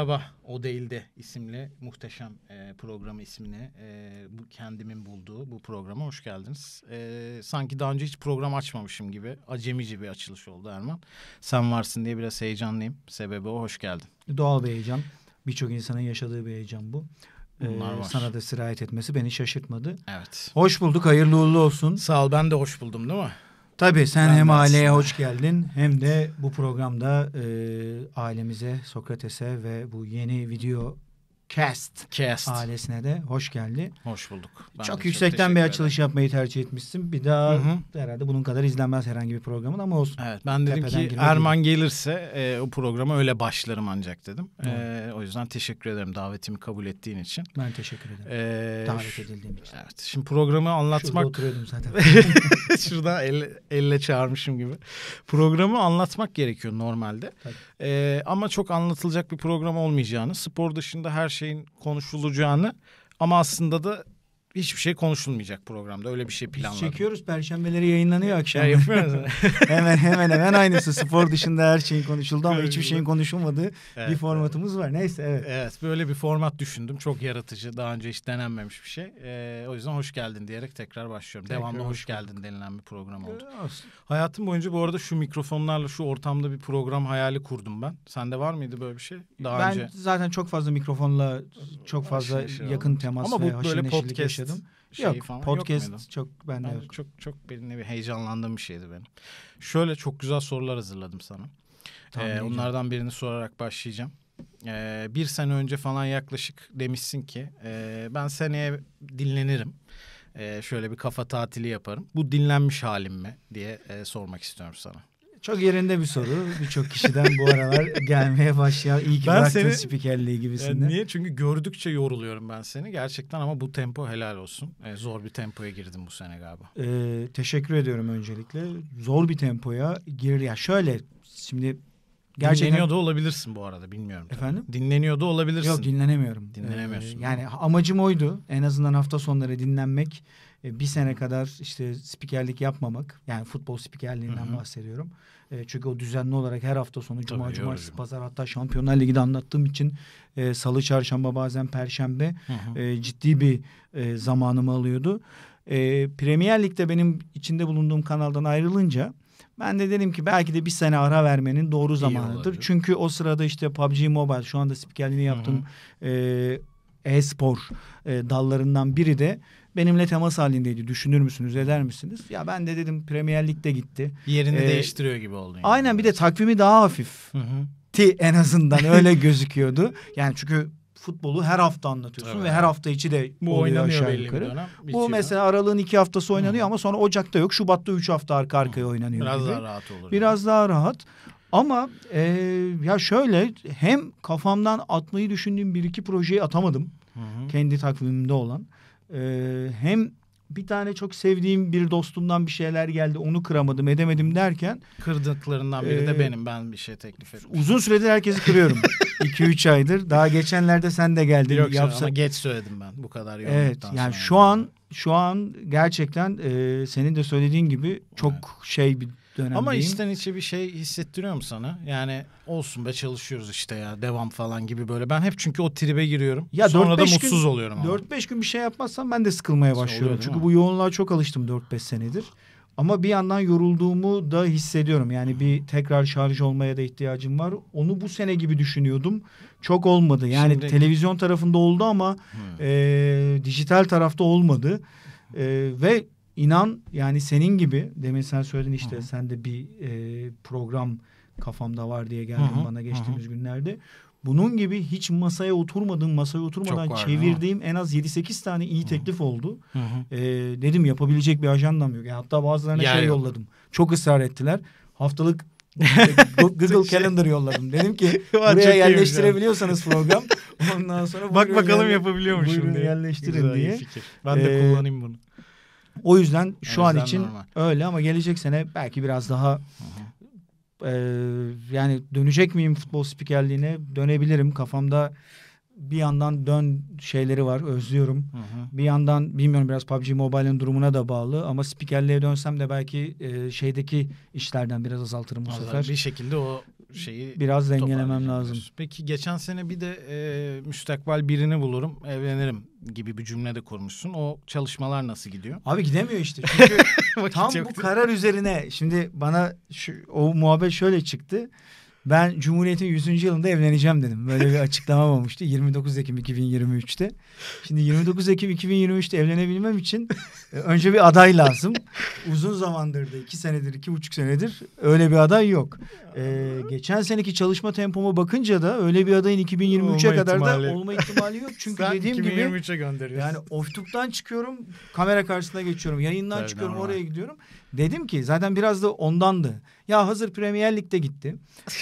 Merhaba O Değildi isimli muhteşem e, programı ismini e, bu kendimin bulduğu bu programa hoş geldiniz. E, sanki daha önce hiç program açmamışım gibi acemici bir açılış oldu Erman. Sen varsın diye biraz heyecanlıyım. Sebebi o hoş geldin. Doğal bir heyecan. Birçok insanın yaşadığı bir heyecan bu. E, Bunlar var. Sana da sirayet etmesi beni şaşırtmadı. Evet. Hoş bulduk, hayırlı uğurlu olsun. Sağ ol, ben de hoş buldum değil mi? Tabii sen ben hem aileye aslında. hoş geldin hem de bu programda e, ailemize, Sokrates'e ve bu yeni video Cast, Cast ailesine de hoş geldi. Hoş bulduk. Ben çok yüksekten çok bir açılış ederim. yapmayı tercih etmişsin. Bir daha Hı-hı. herhalde bunun kadar izlenmez herhangi bir programın ama olsun. Evet ben dedim Tepeden ki Erman değil. gelirse e, o programa öyle başlarım ancak dedim. E, o yüzden teşekkür ederim davetimi kabul ettiğin için. Ben teşekkür ederim. E, Davet edildiğim için. Evet şimdi programı anlatmak. Şurada oturuyordum zaten. Şurada elle, elle çağırmışım gibi. Programı anlatmak gerekiyor normalde. E, ama çok anlatılacak bir program olmayacağını spor dışında her şey şeyin konuşulacağını ama aslında da hiçbir şey konuşulmayacak programda. Öyle bir şey planladım. Biz çekiyoruz. Perşembeleri yayınlanıyor akşam. Ya hemen hemen hemen aynısı. Spor dışında her şeyin konuşuldu ama hiçbir şeyin konuşulmadığı evet, bir formatımız var. Neyse evet. Evet böyle bir format düşündüm. Çok yaratıcı. Daha önce hiç denenmemiş bir şey. Ee, o yüzden hoş geldin diyerek tekrar başlıyorum. Tekrar Devamlı hoş, hoş geldin denilen bir program oldu. Evet. Hayatım boyunca bu arada şu mikrofonlarla şu ortamda bir program hayali kurdum ben. Sende var mıydı böyle bir şey? Daha ben önce... zaten çok fazla mikrofonla çok fazla yakın temas ama ve bu böyle podcast başladım. Şeyi yok falan podcast yok çok bende ben yok. Çok çok benimle bir heyecanlandığım bir şeydi benim. Şöyle çok güzel sorular hazırladım sana. ee, onlardan birini sorarak başlayacağım. Ee, bir sene önce falan yaklaşık demişsin ki e, ben seneye dinlenirim. E, şöyle bir kafa tatili yaparım. Bu dinlenmiş halim mi diye e, sormak istiyorum sana. Çok yerinde bir soru. Birçok kişiden bu aralar gelmeye başlıyor. İyi ki ben bıraktın seni, spikerliği gibisinden. niye? Çünkü gördükçe yoruluyorum ben seni. Gerçekten ama bu tempo helal olsun. E, zor bir tempoya girdim bu sene galiba. E, teşekkür ediyorum öncelikle. Zor bir tempoya gir. Ya şöyle şimdi Gerçekten... Dinleniyor da olabilirsin bu arada bilmiyorum. Tabii. Efendim? Dinleniyor da olabilirsin. Yok dinlenemiyorum. Dinlenemiyorsun. Ee, yani amacım oydu. En azından hafta sonları dinlenmek. E, bir sene kadar işte spikerlik yapmamak yani futbol spikerliğinden Hı-hı. bahsediyorum. E, çünkü o düzenli olarak her hafta sonu cuma, Tabii, cumartesi, yorucu. pazar hatta Şampiyonlar Ligi'de anlattığım için e, salı, çarşamba bazen perşembe e, ciddi bir e, zamanımı alıyordu. E, Premier Lig'de benim içinde bulunduğum kanaldan ayrılınca ben de dedim ki belki de bir sene ara vermenin doğru zamanıdır. Çünkü o sırada işte PUBG Mobile şu anda spikerliğini yaptım Hı -hı. e, e-spor e, dallarından biri de benimle temas halindeydi. Düşünür müsünüz, eder misiniz? Ya ben de dedim Premier Lig'de gitti. Yerini ee, değiştiriyor gibi oldu. Yani. Aynen bir de takvimi daha hafif. Hı Ti en azından öyle gözüküyordu. Yani çünkü futbolu her hafta anlatıyorsun evet. ve her hafta içi de bu oynanıyor. aşağı yukarı. Dönem, bu mesela aralığın iki haftası oynanıyor Hı. ama sonra Ocak'ta yok, Şubat'ta üç hafta arka arkaya oynanıyor. Biraz gibi. daha rahat olur. Biraz yani. daha rahat. Ama e, ya şöyle hem kafamdan atmayı düşündüğüm bir iki projeyi atamadım. Hı hı. Kendi takvimimde olan. E, hem bir tane çok sevdiğim bir dostumdan bir şeyler geldi. Onu kıramadım, edemedim derken. Kırdıklarından biri de benim. Ben bir şey teklif ettim Uzun süredir herkesi kırıyorum. 2-3 aydır. Daha geçenlerde sen de geldin. Yok yapsa... ama geç söyledim ben bu kadar yoğunluktan Evet yani sonra. şu an şu an gerçekten e, senin de söylediğin gibi çok evet. şey bir dönemdeyim. Ama içten içe bir şey hissettiriyor mu sana? Yani olsun be çalışıyoruz işte ya devam falan gibi böyle. Ben hep çünkü o tribe giriyorum. Ya Sonra da mutsuz gün, oluyorum. 4-5 gün bir şey yapmazsam ben de sıkılmaya başlıyorum. Oluyor, çünkü bu yoğunluğa çok alıştım 4-5 senedir. Ama bir yandan yorulduğumu da hissediyorum. Yani bir tekrar şarj olmaya da ihtiyacım var. Onu bu sene gibi düşünüyordum. Çok olmadı. Yani Şimdi... televizyon tarafında oldu ama e, dijital tarafta olmadı. E, ve İnan yani senin gibi demin sen söyledin işte Hı-hı. sen de bir e, program kafamda var diye geldin Hı-hı. bana geçtiğimiz Hı-hı. günlerde. Bunun gibi hiç masaya oturmadım, masaya oturmadan var, çevirdiğim en az 7-8 tane iyi teklif Hı-hı. oldu. Hı-hı. E, dedim yapabilecek bir ajandam yok. Yani hatta bazılarına yani şey yolladım. Çok ısrar ettiler. Haftalık Google şey. Calendar yolladım. Dedim ki buraya yerleştirebiliyorsanız program ondan sonra bak bakalım yerle, yapabiliyormuşum diye. yerleştirin Güzel, diye. Ben ee, de e, kullanayım bunu. O yüzden şu an için normal. öyle ama gelecek sene belki biraz daha e, yani dönecek miyim futbol spikerliğine dönebilirim kafamda bir yandan dön şeyleri var özlüyorum. Hı hı. Bir yandan bilmiyorum biraz PUBG Mobile'ın durumuna da bağlı ama spikerliğe dönsem de belki e, şeydeki işlerden biraz azaltırım bu Azal, sefer. Bir şekilde o şeyi biraz dengelemem lazım. Peki geçen sene bir de e, müstakbel birini bulurum, evlenirim gibi bir cümle de kurmuşsun. O çalışmalar nasıl gidiyor? Abi gidemiyor işte. Çünkü tam bu karar üzerine şimdi bana şu, o muhabbet şöyle çıktı ben Cumhuriyet'in 100. yılında evleneceğim dedim. Böyle bir açıklamam olmuştu 29 Ekim 2023'te. Şimdi 29 Ekim 2023'te evlenebilmem için e, önce bir aday lazım. Uzun zamandır da iki senedir, iki buçuk senedir öyle bir aday yok. Ee, geçen seneki çalışma tempoma bakınca da öyle bir adayın 2023'e kadar ihtimali. da olma ihtimali yok. Çünkü Sen dediğim gibi yani oftuktan çıkıyorum, kamera karşısına geçiyorum, yayından Nereden çıkıyorum, ama. oraya gidiyorum. Dedim ki zaten biraz da ondandı. Ya hazır Premier Lig'de gitti.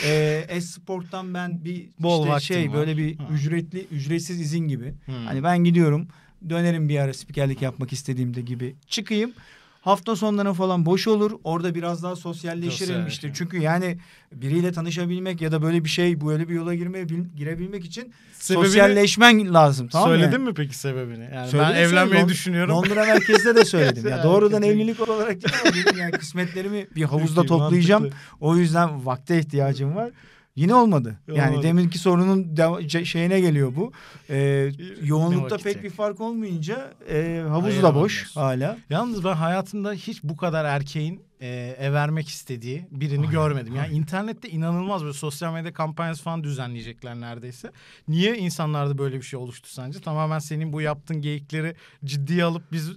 ee, Esport'tan ben bir Bol işte şey var. böyle bir ha. ücretli ücretsiz izin gibi. Hmm. Hani ben gidiyorum dönerim bir ara spikerlik yapmak istediğimde gibi çıkayım. Hafta sonları falan boş olur. Orada biraz daha sosyalleşirim işte. Çünkü yani biriyle tanışabilmek ya da böyle bir şey böyle bir yola girmeye girebilmek için sebebini sosyalleşmen lazım. Tamam söyledin yani. mi peki sebebini? Yani söyledim ben evlenmeyi Lond- düşünüyorum. Londra merkezde de söyledim. ya doğrudan evlilik olarak dedim. yani kısmetlerimi bir havuzda toplayacağım. O yüzden vakte ihtiyacım var. Yine olmadı. Yok, yani deminki sorunun şey, şeyine geliyor bu. Ee, yoğunlukta pek bir fark olmayınca e, havuz Hayır, da boş olmaz. hala. Yalnız ben hayatımda hiç bu kadar erkeğin e, ev vermek istediği birini aynen, görmedim. Yani aynen. internette inanılmaz böyle sosyal medya kampanyası falan düzenleyecekler neredeyse. Niye insanlarda böyle bir şey oluştu sence? Tamamen senin bu yaptığın geyikleri ciddiye alıp biz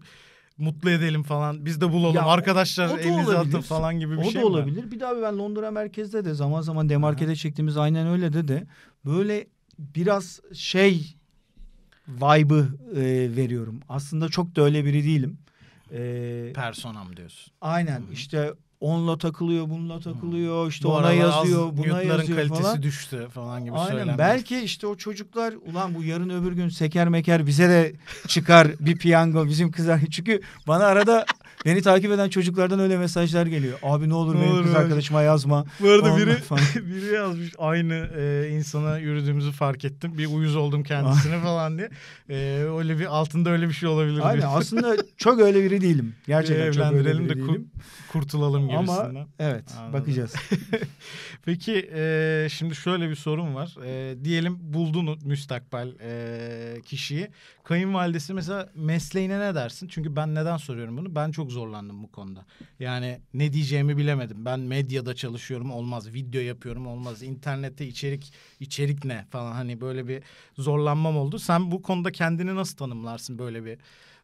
mutlu edelim falan. Biz de bulalım. Ya, Arkadaşlar elinize atın falan gibi bir o şey O da olabilir. Bir daha ben Londra merkezde de zaman zaman Demarke'de çektiğimiz aynen öyle de de böyle biraz şey vibe'ı e, veriyorum. Aslında çok da öyle biri değilim. E, Personam diyorsun. Aynen Hı-hı. işte onunla takılıyor, bununla takılıyor, hmm. işte Bu ona yazıyor, buna Newton'ların yazıyor kalitesi falan. düştü falan gibi Aynen. Belki işte o çocuklar ulan bu yarın öbür gün seker meker bize de çıkar bir piyango bizim kızlar Çünkü bana arada Beni takip eden çocuklardan öyle mesajlar geliyor. Abi ne olur ne benim kız arkadaşıma yazma. Bu arada biri biri yazmış aynı e, insana yürüdüğümüzü fark ettim. Bir uyuz oldum kendisine falan diye. E, öyle bir altında öyle bir şey olabilir. Aynen aslında çok öyle biri değilim. Gerçekten bir çok öyle biri de değilim. kurtulalım gibisinden. Ama evet Anladım. bakacağız. Peki e, şimdi şöyle bir sorum var. E, diyelim buldun müstakbel e, kişiyi. Kayınvalidesi mesela mesleğine ne dersin? Çünkü ben neden soruyorum bunu? Ben çok zorlandım bu konuda. Yani ne diyeceğimi bilemedim. Ben medyada çalışıyorum olmaz. Video yapıyorum olmaz. İnternette içerik içerik ne falan hani böyle bir zorlanmam oldu. Sen bu konuda kendini nasıl tanımlarsın böyle bir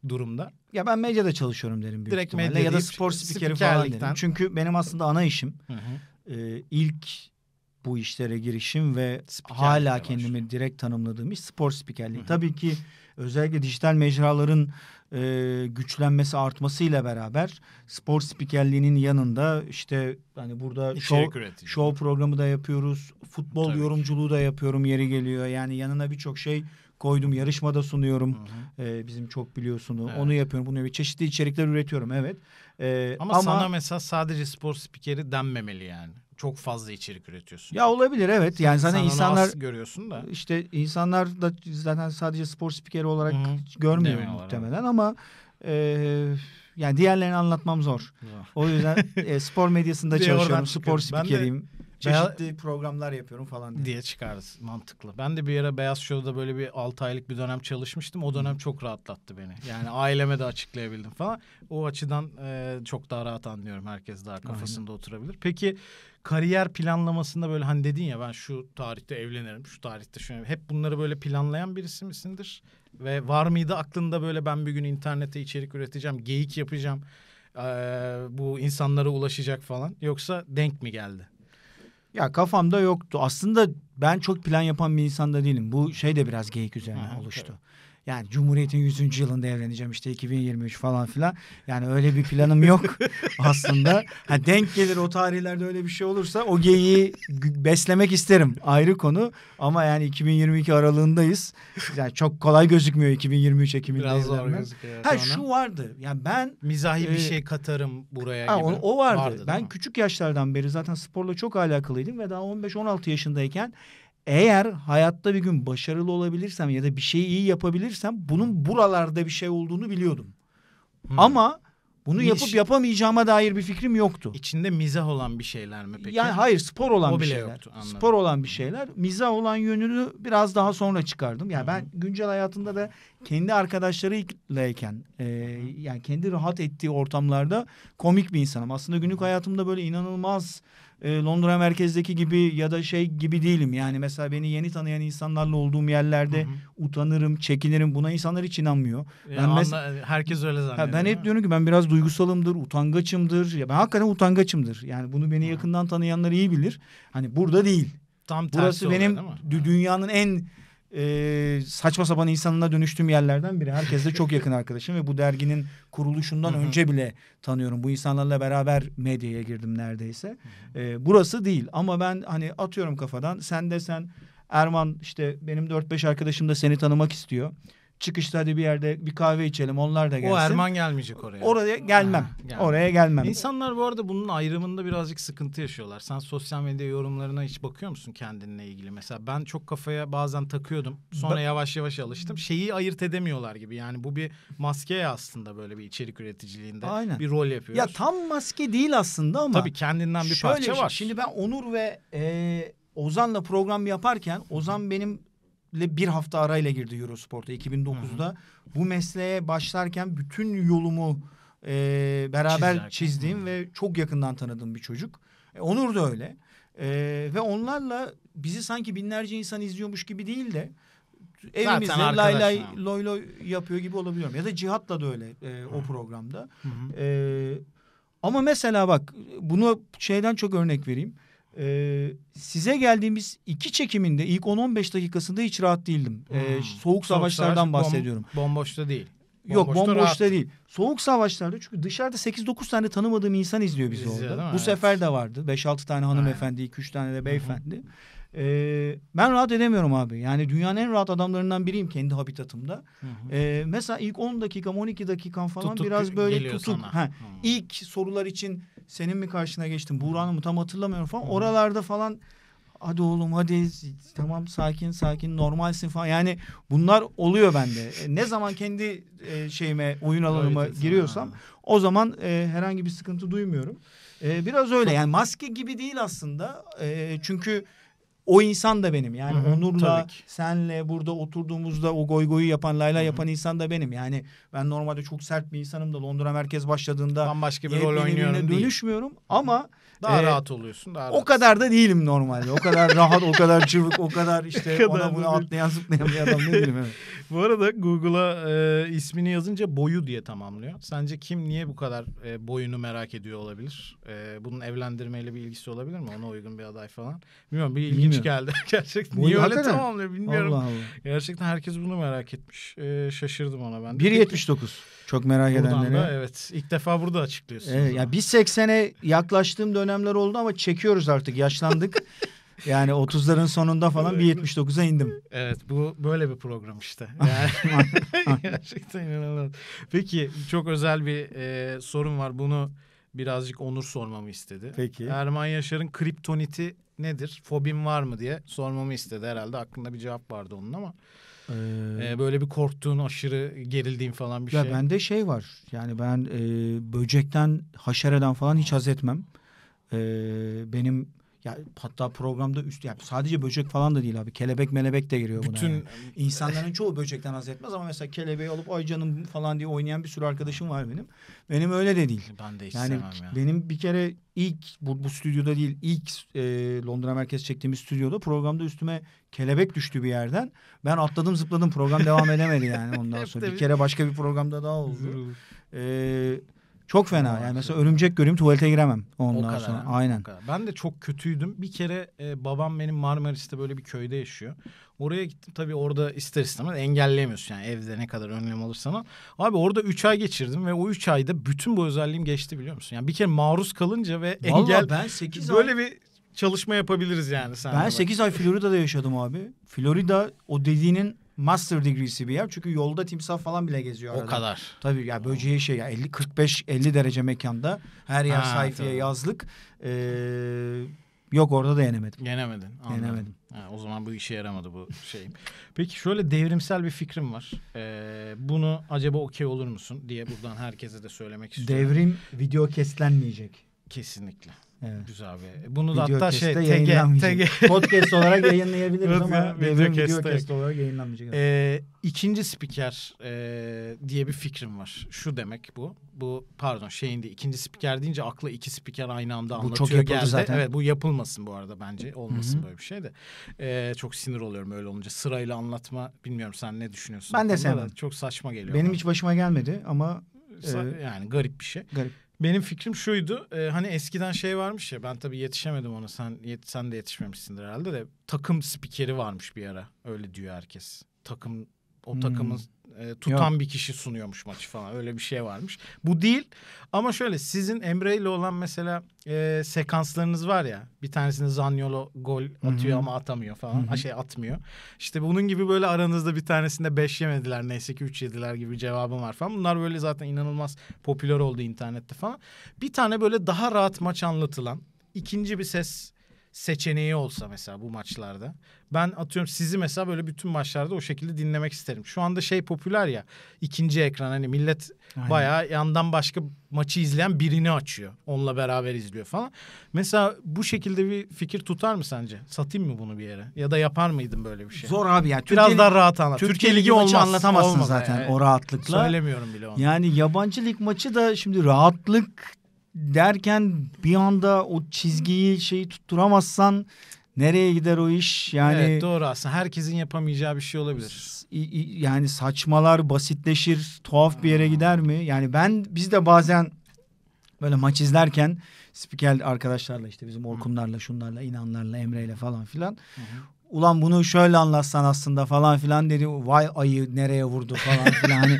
durumda? Ya ben medyada çalışıyorum derim büyük Direkt medya ya da spor spikeri falan derim. Çünkü benim aslında ana işim. Hı hı. E, ilk bu işlere girişim ve Spikerlik hala kendimi başlıyor. direkt tanımladığım iş spor spikerliği. Hı hı. Tabii ki özellikle dijital mecraların e, güçlenmesi artmasıyla beraber spor spikerliğinin yanında işte hani burada show, show programı da yapıyoruz. Futbol Tabii yorumculuğu ki. da yapıyorum yeri geliyor. Yani yanına birçok şey koydum. Yarışmada sunuyorum. Hı e, bizim çok biliyorsunuz. Evet. Onu yapıyorum. Bunu yapıyorum. çeşitli içerikler üretiyorum evet. E, ama, ama sana mesela sadece spor spikeri denmemeli yani çok fazla içerik üretiyorsun. Ya olabilir evet. Yani zaten Sen insanlar görüyorsun da. işte insanlar da zaten sadece spor spikeri olarak Hı-hı. görmüyor Demiyorlar muhtemelen abi. ama e, yani diğerlerini anlatmam zor. o yüzden e, spor medyasında çalışıyorum. Spor spikeriyim. Çeşitli Beyaz... programlar yapıyorum falan diye. diye çıkarız mantıklı. Ben de bir yere Beyaz Show'da böyle bir 6 aylık bir dönem çalışmıştım. O dönem çok rahatlattı beni. Yani aileme de açıklayabildim falan. O açıdan e, çok daha rahat anlıyorum. Herkes daha kafasında Aynen. oturabilir. Peki kariyer planlamasında böyle hani dedin ya ben şu tarihte evlenirim, şu tarihte şunu hep bunları böyle planlayan birisi misindir? Ve var mıydı aklında böyle ben bir gün internete içerik üreteceğim, geyik yapacağım, ee, bu insanlara ulaşacak falan yoksa denk mi geldi? Ya kafamda yoktu. Aslında ben çok plan yapan bir insan da değilim. Bu şey de biraz geyik üzerine ha, oluştu. Tabii. Yani Cumhuriyet'in 100. yılında evleneceğim işte 2023 falan filan. Yani öyle bir planım yok aslında. Ha, denk gelir o tarihlerde öyle bir şey olursa o geyiği beslemek isterim. Ayrı konu ama yani 2022 aralığındayız. Yani çok kolay gözükmüyor 2023 Ekim'inde. Biraz zor gözüküyor. Ha sonra. şu vardı. Yani ben mizahi e, bir şey katarım buraya ha, gibi. O, o vardı. vardı ben küçük yaşlardan beri zaten sporla çok alakalıydım ve daha 15-16 yaşındayken eğer hayatta bir gün başarılı olabilirsem ya da bir şeyi iyi yapabilirsem bunun hmm. buralarda bir şey olduğunu biliyordum. Hmm. Ama bunu Niş. yapıp yapamayacağıma dair bir fikrim yoktu. İçinde mizah olan bir şeyler mi peki? Yani hayır spor olan o bir şeyler. Yoktu, spor olan bir hmm. şeyler. Mizah olan yönünü biraz daha sonra çıkardım. Yani hı ben hmm. güncel hayatımda da kendi arkadaşlarıylayken e, yani kendi rahat ettiği ortamlarda komik bir insanım. Aslında günlük hayatımda böyle inanılmaz e, Londra merkezdeki gibi ya da şey gibi değilim. Yani mesela beni yeni tanıyan insanlarla olduğum yerlerde Hı-hı. utanırım, çekinirim. Buna insanlar hiç inanmıyor. Ya e, ben mes- e, herkes öyle zannediyor. Ya ben hep diyorum ki ben biraz duygusalımdır, utangaçımdır. Ya ben hakikaten utangaçımdır. Yani bunu beni Hı-hı. yakından tanıyanlar iyi bilir. Hani burada değil. Tam Burası benim oluyor, dünyanın en e, saçma sapan insanına dönüştüğüm yerlerden biri. Herkesle çok yakın arkadaşım ve bu derginin kuruluşundan Hı-hı. önce bile tanıyorum. Bu insanlarla beraber medyaya girdim neredeyse. E, burası değil ama ben hani atıyorum kafadan sen desen Erman işte benim dört beş arkadaşım da seni tanımak istiyor. Çıkışta hadi bir yerde bir kahve içelim onlar da gelsin. O Erman gelmeyecek oraya. Oraya gelmem. Ha, Oraya gelmem. İnsanlar bu arada bunun ayrımında birazcık sıkıntı yaşıyorlar. Sen sosyal medya yorumlarına hiç bakıyor musun kendinle ilgili? Mesela ben çok kafaya bazen takıyordum. Sonra ben... yavaş yavaş alıştım. Şeyi ayırt edemiyorlar gibi. Yani bu bir maske aslında böyle bir içerik üreticiliğinde. Aynen. Bir rol yapıyor. Ya tam maske değil aslında ama. Tabii kendinden bir şöyle parça şey, var. Şimdi ben Onur ve... Ee... Ozan'la program yaparken Ozan benim ile bir hafta arayla girdi Eurosport'a 2009'da. Hı hı. Bu mesleğe başlarken bütün yolumu e, beraber Çizerken. çizdiğim hı. ve çok yakından tanıdığım bir çocuk. E, Onur da öyle. E, ve onlarla bizi sanki binlerce insan izliyormuş gibi değil de evimizde lay lay loy loy yapıyor gibi olabiliyorum. Ya da Cihat'la da öyle e, o programda. Hı hı. E, ama mesela bak bunu şeyden çok örnek vereyim. Ee, size geldiğimiz iki çekiminde ilk 10-15 dakikasında hiç rahat değildim. Ee, hmm. Ee, soğuk savaşlardan savaş, bahsediyorum. Bom, bomboşta değil. Yok bomboşta, bomboşta değil. Soğuk savaşlarda çünkü dışarıda 8-9 tane tanımadığım insan izliyor bizi orada. Bu evet. sefer de vardı. 5-6 tane hanımefendi, 2-3 tane de beyefendi. Ee, ben rahat edemiyorum abi. Yani dünyanın en rahat adamlarından biriyim kendi habitatımda. Hı hı. Ee, mesela ilk 10 dakika, 12 dakika falan tutuk biraz böyle tutuk. Ha, hı. İlk sorular için senin mi karşına geçtim Buğra'nın mı tam hatırlamıyorum falan. Oralarda falan hadi oğlum hadi tamam sakin sakin normalsin falan. Yani bunlar oluyor bende. E, ne zaman kendi e, şeyime oyun alanıma öyle giriyorsam ha. o zaman e, herhangi bir sıkıntı duymuyorum. E, biraz öyle yani maske gibi değil aslında. E, çünkü o insan da benim. Yani Hı-hı, Onur'la senle burada oturduğumuzda o goy goyu yapan layla Hı-hı. yapan insan da benim. Yani ben normalde çok sert bir insanım da Londra merkez başladığında bambaşka bir rol oynuyorum değil. dönüşmüyorum ama daha e, rahat oluyorsun. Daha O kadar da değilim normalde. O kadar rahat, o kadar çırpık, o kadar işte kadar ona buna atlayan zıplayan bir adam ne bileyim. Evet. Bu arada Google'a e, ismini yazınca boyu diye tamamlıyor. Sence kim niye bu kadar e, boyunu merak ediyor olabilir? E, bunun evlendirmeyle bir ilgisi olabilir mi? Ona uygun bir aday falan. Bilmiyorum bir ilginç bilmiyorum. geldi gerçekten. Boyu niye öyle tamamlıyor bilmiyorum. Allah Allah. Gerçekten herkes bunu merak etmiş. E, şaşırdım ona ben. 1.79. Çok merak Buradan edenlere. evet. ilk defa burada açıklıyorsunuz. Evet, ya yani biz 80'e yaklaştığım dönemler oldu ama çekiyoruz artık. Yaşlandık. Yani 30'ların sonunda falan bir 79'a indim. Evet bu böyle bir program işte. Ah, yani, ah, ah. gerçekten inanılmaz. Peki çok özel bir e, sorun var. Bunu birazcık Onur sormamı istedi. Peki. Erman Yaşar'ın kriptoniti nedir? Fobim var mı diye sormamı istedi herhalde. Aklında bir cevap vardı onun ama. Ee, e, böyle bir korktuğun, aşırı gerildiğin falan bir ya şey. Ya bende şey var. Yani ben e, böcekten, haşereden falan hiç haz etmem. E, benim ya hatta programda üst yani sadece böcek falan da değil abi. Kelebek melebek de giriyor Bütün... buna. Bütün yani. insanların çoğu böcekten haz etmez ama mesela kelebeği alıp ay canım falan diye oynayan bir sürü arkadaşım var benim. Benim öyle de değil. Ben de hiç yani ya. benim bir kere ilk bu, bu stüdyoda değil ilk e, Londra merkez çektiğimiz stüdyoda programda üstüme kelebek düştü bir yerden. Ben atladım zıpladım program devam edemedi yani ondan sonra. bir kere başka bir programda daha oldu. ee, çok fena. Yani mesela örümcek göreyim tuvalete giremem ondan o kadar, sonra. Yani. Aynen. O kadar. Ben de çok kötüydüm. Bir kere e, babam benim Marmaris'te böyle bir köyde yaşıyor. Oraya gittim tabii orada ister istemez engelleyemiyorsun yani evde ne kadar önlem alırsan al. Abi orada üç ay geçirdim ve o üç ayda bütün bu özelliğim geçti biliyor musun? Yani bir kere maruz kalınca ve Vallahi engel ben 8 böyle ay... bir çalışma yapabiliriz yani sen. Ben sekiz ay Florida'da yaşadım abi. Florida o dediğinin master degree'si bir yer. Çünkü yolda timsah falan bile geziyor arada. O kadar. Tabii ya böceği şey ya 50 45 50 derece mekanda her yer ha, sayfiye tabii. yazlık. Ee, yok orada da yenemedim. Yenemedin. Anladım. Yenemedim. Ha, o zaman bu işe yaramadı bu şey. Peki şöyle devrimsel bir fikrim var. Ee, bunu acaba okey olur musun diye buradan herkese de söylemek istiyorum. Devrim video kesilenmeyecek. Kesinlikle. Evet. Güzel abi. E, bunu video da hatta şey TG, TG. podcast olarak yayınlayabiliriz ama devrim video, video olarak yayınlanmayacak. Ee, ikinci spiker e, diye bir fikrim var. Şu demek bu. Bu pardon şeyinde ikinci spiker deyince akla iki spiker aynı anda bu anlatıyor çok geldi. Zaten. Evet bu yapılmasın bu arada bence. Olmasın Hı-hı. böyle bir şey de. Ee, çok sinir oluyorum öyle olunca. Sırayla anlatma bilmiyorum sen ne düşünüyorsun? Ben de sevmem. Çok saçma geliyor. Benim bana. hiç başıma gelmedi ama e, yani garip bir şey. Garip. Benim fikrim şuydu. E, hani eskiden şey varmış ya ben tabii yetişemedim ona. Sen yet, sen de yetişmemişsindir herhalde de takım spikeri varmış bir ara. Öyle diyor herkes. Takım o hmm. takımın e, tutan Yok. bir kişi sunuyormuş maçı falan öyle bir şey varmış. Bu değil ama şöyle sizin Emre ile olan mesela e, sekanslarınız var ya bir tanesinde Zanyolo gol atıyor Hı-hı. ama atamıyor falan Hı-hı. şey atmıyor. İşte bunun gibi böyle aranızda bir tanesinde beş yemediler neyse ki üç yediler gibi cevabım var falan. Bunlar böyle zaten inanılmaz popüler oldu internette falan. Bir tane böyle daha rahat maç anlatılan ikinci bir ses seçeneği olsa mesela bu maçlarda. Ben atıyorum sizi mesela böyle bütün maçlarda o şekilde dinlemek isterim. Şu anda şey popüler ya ikinci ekran hani millet Aynen. bayağı yandan başka maçı izleyen birini açıyor. Onunla beraber izliyor falan. Mesela bu şekilde bir fikir tutar mı sence? Satayım mı bunu bir yere? Ya da yapar mıydın böyle bir şey? Zor abi yani. Türkiye, Biraz daha rahat anlat. Türkiye, Türkiye Ligi olmaz. anlatamazsın olmaz zaten yani. o rahatlıkla. Söylemiyorum bile onu. Yani yabancı lig maçı da şimdi rahatlık derken bir anda o çizgiyi şeyi tutturamazsan nereye gider o iş? Yani Evet doğru aslında herkesin yapamayacağı bir şey olabilir. yani saçmalar basitleşir, tuhaf bir yere gider mi? Yani ben biz de bazen böyle maç izlerken spiker arkadaşlarla işte bizim Orkunlarla, şunlarla, inanlarla, Emre'yle falan filan. Hı hı ulan bunu şöyle anlatsan aslında falan filan dedi. Vay ayı nereye vurdu falan filan. hani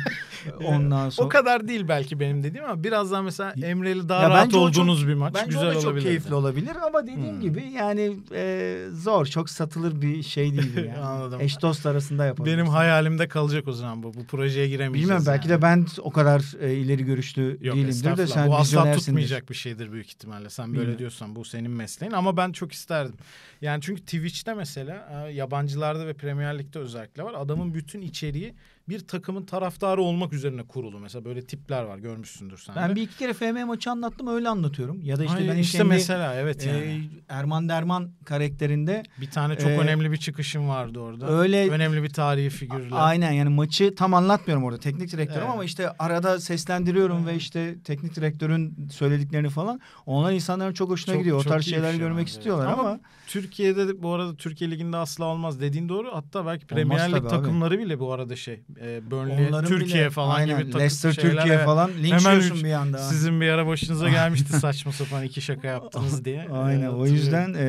ondan sonra. O kadar değil belki benim dediğim ama biraz daha mesela Emre'li daha ya rahat olduğunuz bir maç. Bence güzel o da çok keyifli olabilir ama dediğim hmm. gibi yani e, zor. Çok satılır bir şey değil yani. Anladım. Eş dost arasında yapalım. Benim hayalimde kalacak o zaman bu. Bu projeye giremeyeceğiz. Bilmem belki yani. de ben o kadar e, ileri görüşlü Yok, değilimdir de sen Bu asla tutmayacak bir şeydir büyük ihtimalle. Sen böyle Bilmiyorum. diyorsan bu senin mesleğin ama ben çok isterdim. Yani çünkü Twitch'te mesela e, yabancılarda ve Premier Lig'de özellikle var. Adamın bütün içeriği bir takımın taraftarı olmak üzerine kurulu. Mesela böyle tipler var görmüşsündür sen. Ben de. bir iki kere FM maçı anlattım öyle anlatıyorum. Ya da işte Hayır, ben işte kendi, mesela evet e, yani. Erman Derman karakterinde bir tane çok e, önemli bir çıkışım vardı orada. Öyle önemli bir tarihi figürle. Aynen yani maçı tam anlatmıyorum orada teknik direktörüm evet. ama işte arada seslendiriyorum evet. ve işte teknik direktörün söylediklerini falan. Onlar insanların çok hoşuna çok, gidiyor. Çok o tarz şeyler şey görmek evet. istiyorlar ama, ama Türkiye'de bu arada Türkiye liginde asla olmaz dediğin doğru. Hatta belki Premier Lig takımları abi. bile bu arada şey e, Burnley, Onların Türkiye bile, falan aynen, gibi Leicester şeyler, Türkiye falan linçliyorsun bir anda. Sizin bir ara başınıza gelmişti saçma sapan iki şaka yaptınız diye. aynen o yüzden e,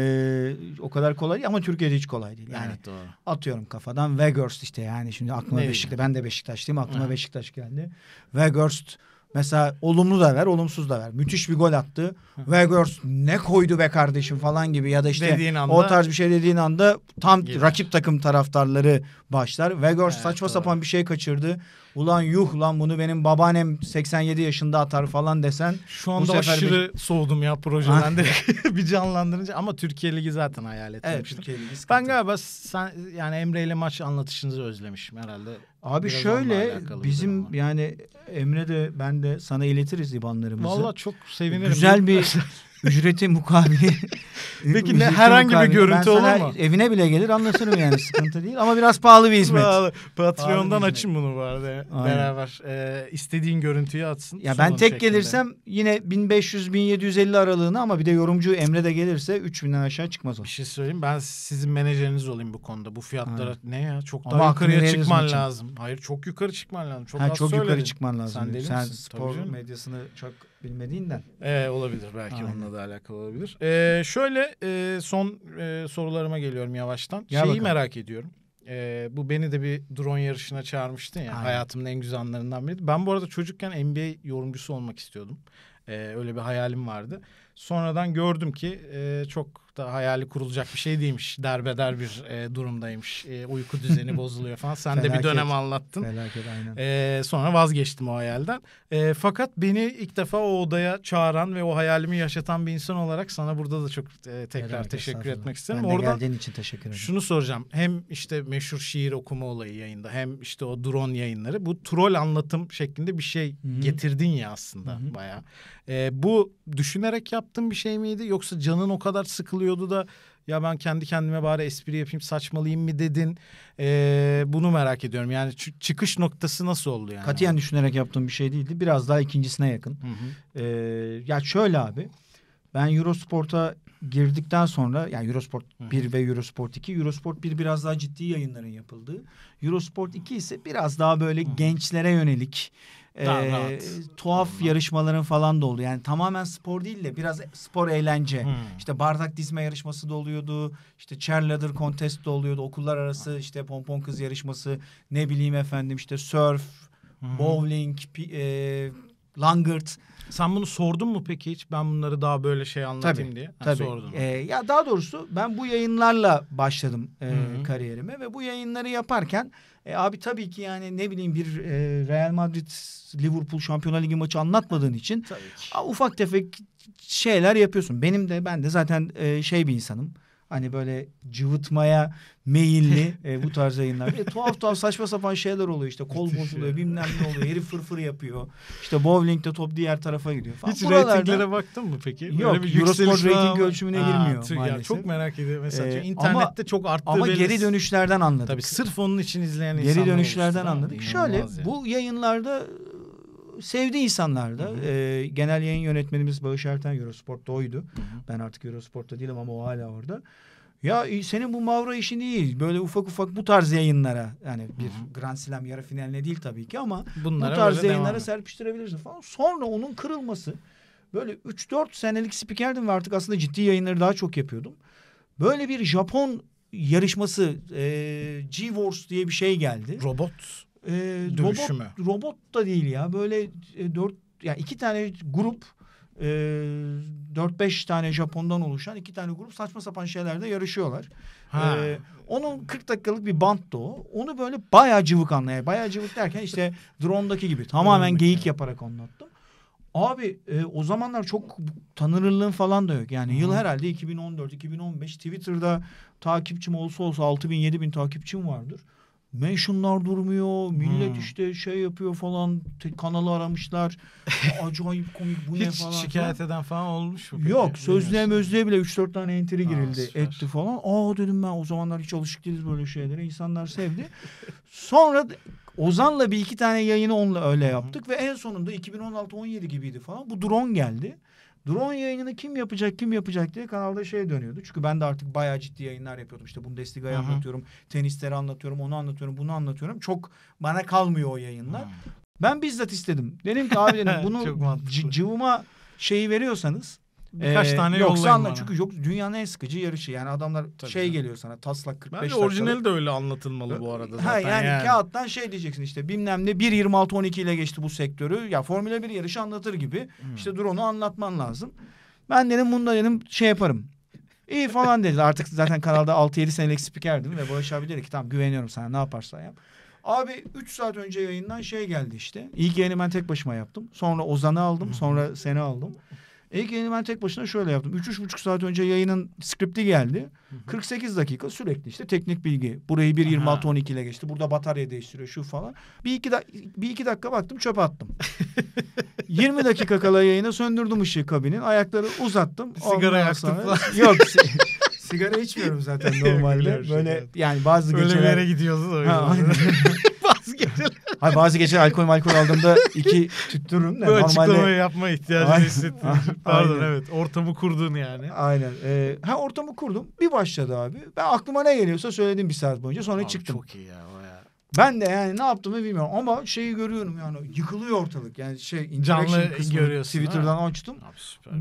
o kadar kolay değil ama Türkiye'de hiç kolay değil. Yani evet, doğru. atıyorum kafadan Weghorst işte yani şimdi aklıma Beşiktaş ben de Beşiktaşlıyım aklıma Beşiktaş geldi. Weghorst Mesela olumlu da ver, olumsuz da ver. Müthiş bir gol attı. Weghorst ne koydu be kardeşim falan gibi ya da işte anda, o tarz bir şey dediğin anda tam gelir. rakip takım taraftarları başlar. Weghorst evet, saçma doğru. sapan bir şey kaçırdı. Ulan yuh lan bunu benim babaannem 87 yaşında atar falan desen. Şu anda aşırı bir... soğudum ya projeden direkt bir canlandırınca ama Türkiye Ligi zaten hayal etmemiştim. Evet, Türkiye Ligi sıkıntı. Ben galiba sen, yani Emre ile maç anlatışınızı özlemişim herhalde. Abi Biraz şöyle bizim yani Emre de ben de sana iletiriz IBAN'larımızı. Valla çok sevinirim. Güzel bir ücreti mukabili. Peki ne herhangi mukabili. bir görüntü ben olur mu? Evine bile gelir anlatırım yani sıkıntı değil ama biraz pahalı bir hizmet. Pahalı. Patreon'dan açın bunu bu arada Aynen. beraber. Ee, istediğin görüntüyü atsın. Ya ben tek şeklinde. gelirsem yine 1500-1750 aralığını ama bir de yorumcu Emre de gelirse 3000'den aşağı çıkmaz o. Bir şey söyleyeyim ben sizin menajeriniz olayım bu konuda. Bu fiyatlara Aynen. ne ya çok daha ama yukarıya çıkman lazım. Hayır çok yukarı çıkman lazım. Çok ha, çok yukarı çıkman lazım. Sen, deli Sen misin? spor medyasını çok bilmediğinden. Ee, olabilir belki Aynen. onunla da alakalı olabilir. Ee, şöyle e, son e, sorularıma geliyorum yavaştan. Gel Şeyi bakalım. merak ediyorum. Ee, bu beni de bir drone yarışına çağırmıştın ya. Aynen. Hayatımın en güzel anlarından biri. Ben bu arada çocukken NBA yorumcusu olmak istiyordum. Ee, öyle bir hayalim vardı. Sonradan gördüm ki e, çok da hayali kurulacak bir şey değilmiş. Derbeder bir e, durumdaymış. E, uyku düzeni bozuluyor falan. Sen felaket, de bir dönem anlattın. Felaket aynen. E, sonra vazgeçtim o hayalden. E, fakat beni ilk defa o odaya çağıran ve o hayalimi yaşatan bir insan olarak sana burada da çok e, tekrar felaket, teşekkür etmek istiyorum. Ben de Oradan geldiğin için teşekkür ederim. Şunu soracağım. Hem işte meşhur şiir okuma olayı yayında hem işte o drone yayınları. Bu troll anlatım şeklinde bir şey Hı-hı. getirdin ya aslında Hı-hı. bayağı. E, bu düşünerek yaptığın bir şey miydi yoksa canın o kadar sıkılıyor yapıyordu da ya ben kendi kendime bari espri yapayım saçmalayayım mı dedin? Ee, bunu merak ediyorum. Yani çıkış noktası nasıl oldu yani? Katiyen düşünerek yaptığım bir şey değildi. Biraz daha ikincisine yakın. Hı hı. Ee, ya şöyle abi. Ben Eurosport'a girdikten sonra yani Eurosport 1 hı hı. ve Eurosport 2. Eurosport 1 biraz daha ciddi yayınların yapıldığı. Eurosport 2 ise biraz daha böyle hı. gençlere yönelik ee, daha e, rahat. tuhaf Anladım. yarışmaların falan da oldu. Yani tamamen spor değil de biraz spor eğlence. Hmm. İşte bardak dizme yarışması da oluyordu. İşte cheerleader contest de oluyordu. Okullar arası işte pompon kız yarışması. Ne bileyim efendim işte surf, hmm. bowling, e, langırt. Sen bunu sordun mu peki hiç? Ben bunları daha böyle şey anlatayım tabii, diye. Ha, tabii. Sordum. Ee, ya daha doğrusu ben bu yayınlarla başladım e, Hı kariyerime ve bu yayınları yaparken e, abi tabii ki yani ne bileyim bir e, Real Madrid Liverpool Şampiyonlar Ligi maçı anlatmadığın için a, ufak tefek şeyler yapıyorsun. Benim de ben de zaten e, şey bir insanım. Hani böyle cıvıtmaya meyilli e, bu tarz yayınlar. E, tuhaf tuhaf saçma sapan şeyler oluyor işte. Kol bozuluyor bilmem ne oluyor. Herif fırfır yapıyor. İşte bowlingde top diğer tarafa gidiyor falan. Hiç Buralarda... reytinglere baktın mı peki? Yok. Böyle bir Eurosport reyting ölçümüne girmiyor tüy, maalesef. Ya, çok merak ediyorum. Mesela ee, internette ama, çok arttı. Ama geri dönüşlerden anladık. Tabii sırf onun için izleyen geri insanlar Geri dönüşlerden anladık. Şöyle yani. bu yayınlarda sevdi insanlar da. E, genel yayın yönetmenimiz Bağış Erten Eurosport'ta oydu. Hı hı. Ben artık Eurosport'ta değilim ama o hala orada. Ya e, senin bu Mavra işin değil. Böyle ufak ufak bu tarz yayınlara yani bir Hı-hı. Grand Slam yarı finaline değil tabii ki ama Bunlara bu tarz yayınlara serpiştirebilirsin falan. Sonra onun kırılması böyle 3-4 senelik spikerdim ve artık aslında ciddi yayınları daha çok yapıyordum. Böyle bir Japon yarışması e, G-Wars diye bir şey geldi. Robot e, Dövüşü robot, robot da değil ya. Böyle e, dört yani iki tane grup e, 4-5 tane Japon'dan oluşan iki tane grup saçma sapan şeylerde yarışıyorlar. Ha. Ee, onun 40 dakikalık bir bant da o. Onu böyle bayağı cıvık anlayayım. Bayağı cıvık derken işte Drone'daki gibi. Tamamen geyik yaparak anlattım. Abi e, o zamanlar çok tanınırlığın falan da yok. Yani hmm. yıl herhalde 2014-2015 Twitter'da takipçim olsa olsa 6000 bin takipçim vardır mentionlar durmuyor. Millet hmm. işte şey yapıyor falan. Te- kanalı aramışlar. Acayip komik bu Hiç ne falan. Hiç şikayet falan. eden falan olmuş mu? Yok. Peki? Sözlüğe mözlüğe bile 3-4 tane entry girildi. Aa, etti falan. Aa dedim ben o zamanlar hiç alışık değiliz böyle şeylere. İnsanlar sevdi. Sonra Ozan'la bir iki tane yayını onunla öyle yaptık. Hı. Ve en sonunda 2016-17 gibiydi falan. Bu drone geldi. Drone yayınını kim yapacak kim yapacak diye kanalda şey dönüyordu. Çünkü ben de artık bayağı ciddi yayınlar yapıyordum. İşte Bundesliga'yı Hı-hı. anlatıyorum, tenisleri anlatıyorum, onu anlatıyorum, bunu anlatıyorum. Çok bana kalmıyor o yayınlar. Hı-hı. Ben bizzat istedim. Dedim ki abi dedim bunu cıvıma şeyi veriyorsanız Birkaç ee, tane yoksa anla bana. çünkü yok dünyanın en sıkıcı yarışı. Yani adamlar Tabii şey yani. geliyor sana taslak 45 Bence orijinali de öyle anlatılmalı bu arada zaten. Ha, yani, yani kağıttan şey diyeceksin işte bilmem ne 12 ile geçti bu sektörü. Ya Formula 1 yarışı anlatır gibi. Hmm. İşte dur onu anlatman lazım. Ben dedim bunda dedim şey yaparım. İyi falan dedi. Artık zaten kanalda 6-7 senelik spikerdim ve Barış abi dedi ki tamam güveniyorum sana ne yaparsan yap. Abi 3 saat önce yayından şey geldi işte. İlk yayını ben tek başıma yaptım. Sonra Ozan'ı aldım. Hmm. Sonra seni aldım. İlk yayını ben tek başına şöyle yaptım. Üç, üç buçuk saat önce yayının skripti geldi. Hı hı. 48 dakika sürekli işte teknik bilgi. Burayı 1 26 12 ile geçti. Burada batarya değiştiriyor şu falan. Bir iki, da, bir iki dakika baktım çöp attım. 20 dakika kala yayına söndürdüm ışığı kabinin. Ayakları uzattım. Sigara yaktım sonra... falan. Yok. sigara içmiyorum zaten normalde. Şey Böyle yani bazı Öyle geceler... Öyle bir yere gidiyorsun. Ha, geceler. Hayır bazı gece alkol alkol aldığımda iki tüttürürüm de. Bu açıklamayı yapma ihtiyacını hissettim. Pardon Aynen. evet ortamı kurdun yani. Aynen. Ee, ha ortamı kurdum. Bir başladı abi. Ben aklıma ne geliyorsa söyledim bir saat boyunca sonra abi, çıktım. Çok iyi ya. Ben de yani ne yaptığımı bilmiyorum ama şeyi görüyorum yani yıkılıyor ortalık. Yani şey canlı görüyorsun. Twitter'dan ha? açtım.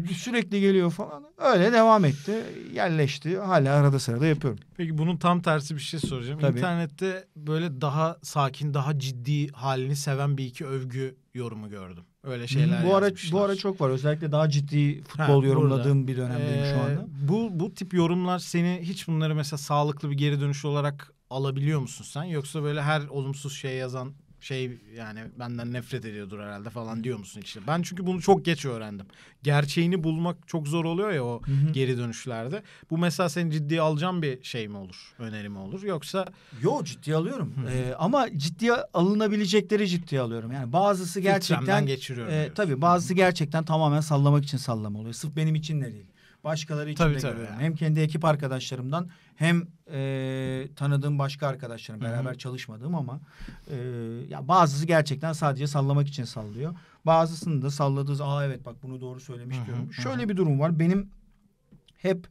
Abi, Sürekli geliyor falan. Öyle devam etti. Yerleşti. Hala arada sırada yapıyorum. Peki bunun tam tersi bir şey soracağım. Tabii. İnternette böyle daha sakin, daha ciddi halini seven bir iki övgü yorumu gördüm. Öyle şeyler bu ara, Bu ara çok var. Özellikle daha ciddi futbol ha, yorumladığım burada. bir dönemdeyim ee, şu anda. Bu, bu tip yorumlar seni hiç bunları mesela sağlıklı bir geri dönüş olarak alabiliyor musun sen? Yoksa böyle her olumsuz şey yazan şey yani benden nefret ediyordur herhalde falan diyor musun işte? Ben çünkü bunu çok geç öğrendim. Gerçeğini bulmak çok zor oluyor ya o hı hı. geri dönüşlerde. Bu mesela seni ciddiye alacağım bir şey mi olur? önerim mi olur? Yoksa... Yo ciddiye alıyorum. Ee, ama ciddiye alınabilecekleri ciddiye alıyorum. Yani bazısı gerçekten... Filtremden geçiriyorum. E, diyorsun. tabii bazısı gerçekten tamamen sallamak için sallama oluyor. Sırf benim için de değil başkaları için tabii, de tabii görüyorum. Hem kendi ekip arkadaşlarımdan hem e, tanıdığım başka arkadaşlarım beraber Hı-hı. çalışmadığım ama e, ya bazısı gerçekten sadece sallamak için sallıyor. Bazısını da salladığı aa evet bak bunu doğru söylemiş Hı-hı. diyorum. Şöyle bir durum var. Benim hep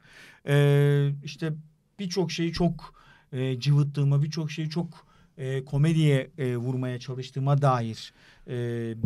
e, işte birçok şeyi çok e, cıvıttığıma, birçok şeyi çok e, komediye e, vurmaya çalıştığıma dair e,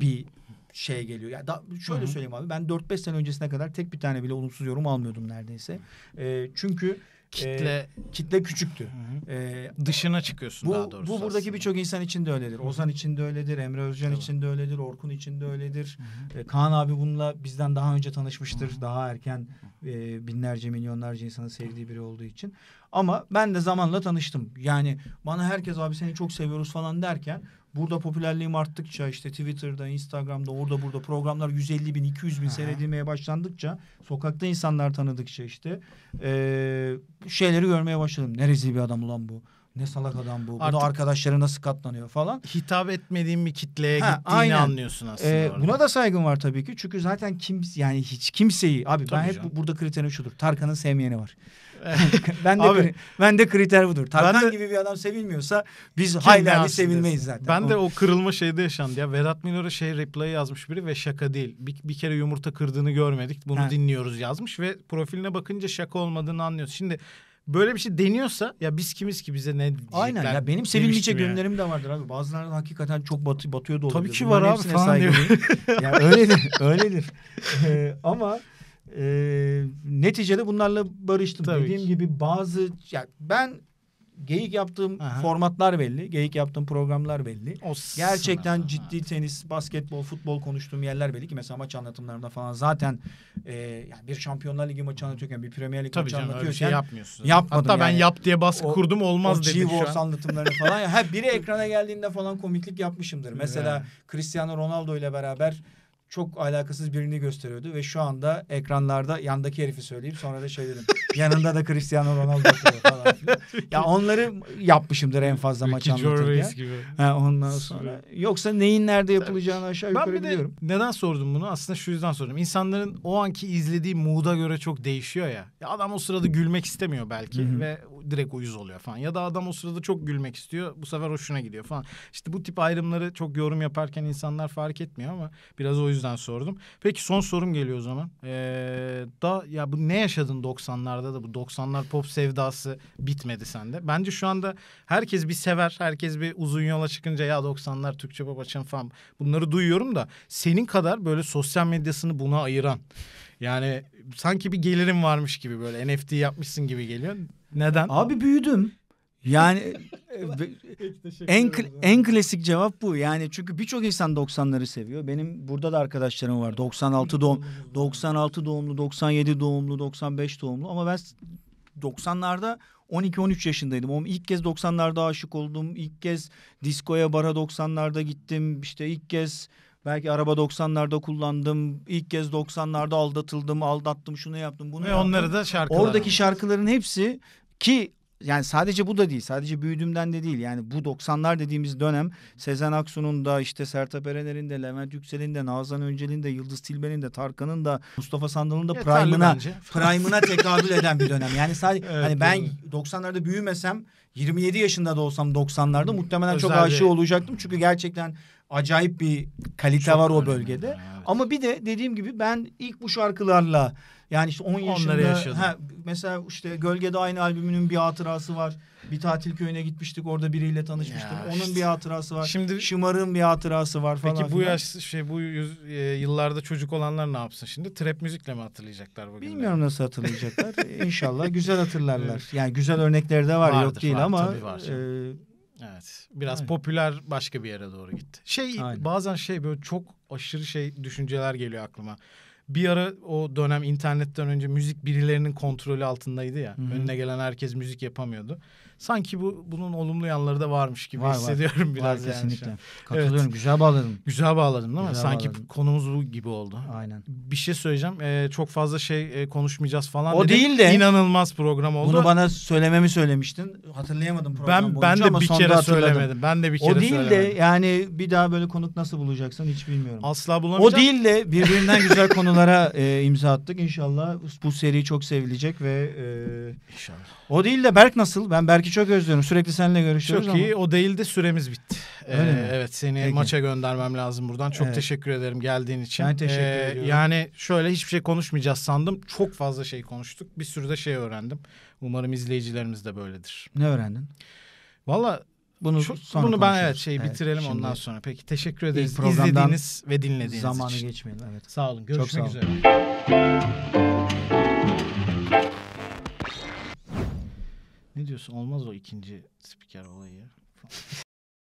bir şeye geliyor. Yani da, şöyle Hı-hı. söyleyeyim abi ben 4-5 sene öncesine kadar tek bir tane bile olumsuz yorum almıyordum neredeyse. E, çünkü kitle e, kitle küçüktü. E, Dışına çıkıyorsun bu, daha doğrusu. Bu buradaki birçok insan için de öyledir. Ozan için de öyledir, Emre Özcan Tabii. için de öyledir, Orkun için de öyledir. E, Kaan abi bununla bizden daha önce tanışmıştır. Hı hı. Daha erken e, binlerce milyonlarca insanı sevdiği biri olduğu için. Ama ben de zamanla tanıştım. Yani bana herkes abi seni çok seviyoruz falan derken burada popülerliğim arttıkça işte Twitter'da, Instagram'da, orada burada programlar 150 bin, 200 bin seyredilmeye başlandıkça sokakta insanlar tanıdıkça işte ee, şeyleri görmeye başladım. Ne rezil bir adam ulan bu. Ne salak adam bu. Artık bu da arkadaşları nasıl katlanıyor falan. Hitap etmediğim bir kitleye ha, gittiğini aynen. anlıyorsun aslında. Ee, buna da saygım var tabii ki. Çünkü zaten kim yani hiç kimseyi abi Tabii ben hep canım. burada kriterim şudur. Tarkan'ın sevmeyeni var. ben de Abi, ben de kriter budur. Tarkan de, gibi bir adam sevilmiyorsa biz hayli sevilmeyiz zaten. Ben de o kırılma şeyde yaşandı ya. Vedat Milor'a şey replay yazmış biri ve şaka değil. Bir, bir kere yumurta kırdığını görmedik. Bunu dinliyoruz yazmış ve profiline bakınca şaka olmadığını anlıyoruz. Şimdi böyle bir şey deniyorsa ya biz kimiz ki bize ne diyecekler? Aynen ya benim sevinmeyecek yönlerim de vardır abi. Bazıları hakikaten çok batı, batıyor da olabilir. Tabii ki var Bunların abi falan diyor. yani öyledir, öyledir. Ee, ama e, neticede bunlarla barıştım. Tabii Dediğim ki. gibi bazı yani ben geyik yaptığım Aha. formatlar belli. Geyik yaptığım programlar belli. O Gerçekten sana. ciddi tenis, basketbol, futbol konuştuğum yerler belli ki mesela maç anlatımlarımda falan zaten e, yani bir Şampiyonlar Ligi maçı anlatıyorken bir Premier Lig Tabii maçı anlatıyorken şey yapmıyorsun. Yapmadım Hatta yani. ben yap diye baskı o, kurdum olmaz o dedim şu an. anlatımlarını falan. ha biri ekrana geldiğinde falan komiklik yapmışımdır. Mesela Cristiano Ronaldo ile beraber çok alakasız birini gösteriyordu ve şu anda ekranlarda yandaki herifi söyleyeyim sonra da şey dedim. yanında da Cristiano Ronaldo falan filan. Ya onları yapmışımdır en fazla maç anlatırken. gibi. Ha, ondan sonra. Yoksa neyin nerede yapılacağını aşağı yukarı ben bir biliyorum. De neden sordum bunu? Aslında şu yüzden sordum. İnsanların o anki izlediği mood'a göre çok değişiyor ya. ya adam o sırada gülmek istemiyor belki Hı-hı. ve direkt uyuz oluyor falan. Ya da adam o sırada çok gülmek istiyor. Bu sefer hoşuna gidiyor falan. İşte bu tip ayrımları çok yorum yaparken insanlar fark etmiyor ama biraz o yüzden sordum. Peki son sorum geliyor o zaman. Ee, da ya bu ne yaşadın 90'larda da bu 90'lar pop sevdası bitmedi sende. Bence şu anda herkes bir sever. Herkes bir uzun yola çıkınca ya 90'lar Türkçe pop açın falan. Bunları duyuyorum da senin kadar böyle sosyal medyasını buna ayıran yani sanki bir gelirim varmış gibi böyle NFT yapmışsın gibi geliyor. Neden? Abi büyüdüm. Yani e, en, en klasik cevap bu. Yani çünkü birçok insan 90'ları seviyor. Benim burada da arkadaşlarım var. 96 doğum 96 doğumlu, 97 doğumlu, 95 doğumlu ama ben 90'larda 12-13 yaşındaydım. İlk kez 90'larda aşık oldum. İlk kez diskoya bara 90'larda gittim. İşte ilk kez Belki araba 90'larda kullandım. İlk kez 90'larda aldatıldım, aldattım, şunu yaptım, bunu Ve yaptım. onları da şarkılar. Oradaki şarkıların hepsi ki yani sadece bu da değil. Sadece büyüdüğümden de değil. Yani bu 90'lar dediğimiz dönem Sezen Aksu'nun da işte Sertab Erener'in de Levent Yüksel'in de Nazan Öncel'in de Yıldız Tilbe'nin de Tarkan'ın da Mustafa Sandal'ın da prime'ına prime'ına tekabül eden bir dönem. Yani sadece evet, hani ben doğru. 90'larda büyümesem 27 yaşında da olsam 90'larda muhtemelen Özel çok aşığı olacaktım. Çünkü gerçekten acayip bir kalite çok var o bölgede. evet. Ama bir de dediğim gibi ben ilk bu şarkılarla yani işte 10 yaşında he, mesela işte Gölgede Aynı albümünün bir hatırası var. Bir tatil köyüne gitmiştik orada biriyle tanışmıştık. Ya Onun işte. bir hatırası var. Şimdi Şımar'ın bir hatırası var falan. Peki bu yaş şey bu yüz, e, yıllarda çocuk olanlar ne yapsın şimdi? Trap müzikle mi hatırlayacaklar bugün? Bilmiyorum nasıl hatırlayacaklar. İnşallah güzel hatırlarlar. Yani güzel örnekleri de var Vardır, yok değil var, ama var. E, Evet. Biraz Aynen. popüler başka bir yere doğru gitti. Şey Aynen. bazen şey böyle çok aşırı şey düşünceler geliyor aklıma bir ara o dönem internetten önce müzik birilerinin kontrolü altındaydı ya. Hı-hı. Önüne gelen herkes müzik yapamıyordu sanki bu bunun olumlu yanları da varmış gibi var, hissediyorum var. biraz var, yani. Kesinlikle. Katılıyorum. Evet. Güzel bağladım. Güzel bağladım değil mi? sanki bağladım. konumuz bu gibi oldu. Aynen. Bir şey söyleyeceğim. Ee, çok fazla şey e, konuşmayacağız falan. O dedim. değil de inanılmaz program oldu. Bunu bana söylememi söylemiştin. Hatırlayamadım program ben, boyunca ben de ama bir kere söylemedim. Ben de bir kere söylemedim. O değil söylemedim. de yani bir daha böyle konuk nasıl bulacaksın hiç bilmiyorum. Asla bulamayacağım. O değil de birbirinden güzel konulara e, imza attık. İnşallah bu seri çok sevilecek ve e, İnşallah. O değil de Berk nasıl? Ben Berk'i çünkü çok özlüyorum. Sürekli seninle görüşüyoruz Çok ama. iyi. O değildi süremiz bitti. Öyle ee, mi? Evet seni Peki. maça göndermem lazım buradan. Çok evet. teşekkür ederim geldiğin için. Ben teşekkür ee, ediyorum. Yani şöyle hiçbir şey konuşmayacağız sandım. Çok fazla şey konuştuk. Bir sürü de şey öğrendim. Umarım izleyicilerimiz de böyledir. Ne öğrendin? Valla bunu Şu, sonra bunu ben evet şey bitirelim şimdi, ondan sonra. Peki teşekkür ederiz izlediğiniz ve dinlediğiniz zamanı için. Zamanı geçmeyelim evet. Sağ olun. Görüşmek Çok sağ olun. üzere. Ne diyorsun? Olmaz o ikinci spiker olayı.